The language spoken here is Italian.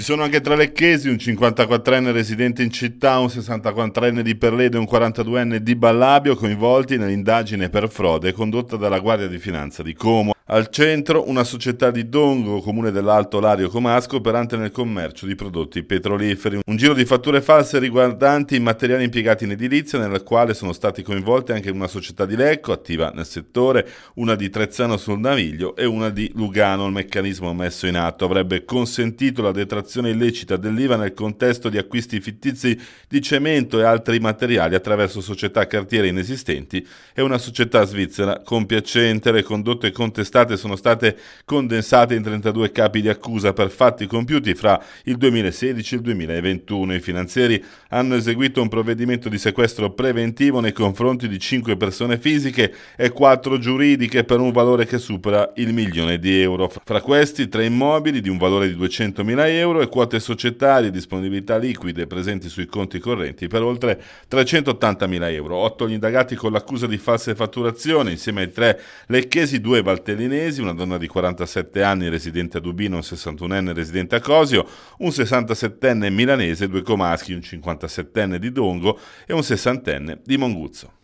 Ci sono anche tre lecchesi, un 54enne residente in città, un 64enne di Perledo e un 42enne di Ballabio coinvolti nell'indagine per frode condotta dalla Guardia di Finanza di Como. Al centro una società di Dongo, comune dell'Alto Lario Comasco, operante nel commercio di prodotti petroliferi. Un giro di fatture false riguardanti i materiali impiegati in edilizia, nella quale sono stati coinvolti anche una società di Lecco, attiva nel settore, una di Trezzano sul Naviglio e una di Lugano. Il meccanismo messo in atto avrebbe consentito la detrazione erogazione illecita dell'IVA nel contesto di acquisti fittizi di cemento e altri materiali attraverso società cartiere inesistenti e una società svizzera compiacente. Le condotte contestate sono state condensate in 32 capi di accusa per fatti compiuti fra il 2016 e il 2021. I finanzieri hanno eseguito un provvedimento di sequestro preventivo nei confronti di 5 persone fisiche e 4 giuridiche per un valore che supera il milione di euro. Fra questi tre immobili di un valore di 200.000 euro euro e quote societarie, disponibilità liquide presenti sui conti correnti per oltre 380.000 euro. Otto gli indagati con l'accusa di false fatturazioni, insieme ai tre lecchesi, due valtellinesi, una donna di 47 anni residente a Dubino, un 61enne residente a Cosio, un 67enne milanese, due comaschi, un 57enne di Dongo e un 60enne di Monguzzo.